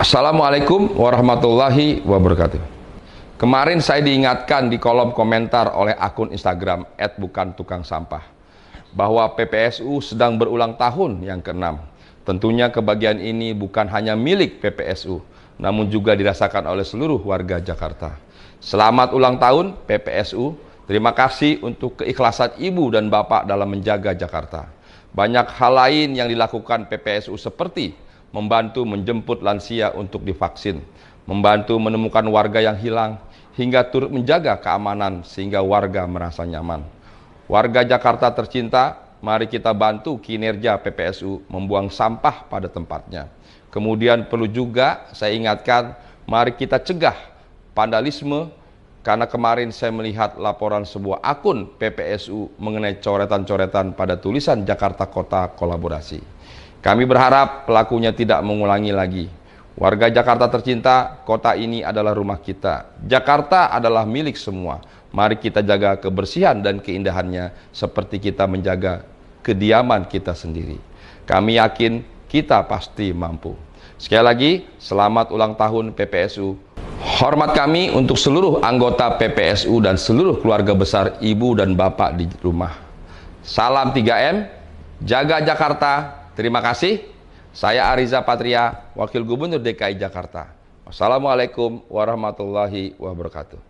Assalamualaikum warahmatullahi wabarakatuh. Kemarin saya diingatkan di kolom komentar oleh akun Instagram @bukantukangsampah bahwa PPSU sedang berulang tahun yang keenam. Tentunya kebagian ini bukan hanya milik PPSU, namun juga dirasakan oleh seluruh warga Jakarta. Selamat ulang tahun PPSU. Terima kasih untuk keikhlasan ibu dan bapak dalam menjaga Jakarta. Banyak hal lain yang dilakukan PPSU seperti membantu menjemput lansia untuk divaksin, membantu menemukan warga yang hilang, hingga turut menjaga keamanan sehingga warga merasa nyaman. Warga Jakarta tercinta, mari kita bantu kinerja PPSU membuang sampah pada tempatnya. Kemudian perlu juga saya ingatkan, mari kita cegah vandalisme karena kemarin saya melihat laporan sebuah akun PPSU mengenai coretan-coretan pada tulisan Jakarta Kota Kolaborasi. Kami berharap pelakunya tidak mengulangi lagi. Warga Jakarta tercinta, kota ini adalah rumah kita. Jakarta adalah milik semua. Mari kita jaga kebersihan dan keindahannya seperti kita menjaga kediaman kita sendiri. Kami yakin kita pasti mampu. Sekali lagi, selamat ulang tahun PPSU Hormat kami untuk seluruh anggota PPSU dan seluruh keluarga besar ibu dan bapak di rumah. Salam 3M, jaga Jakarta, Terima kasih. Saya Ariza Patria, Wakil Gubernur DKI Jakarta. Wassalamualaikum warahmatullahi wabarakatuh.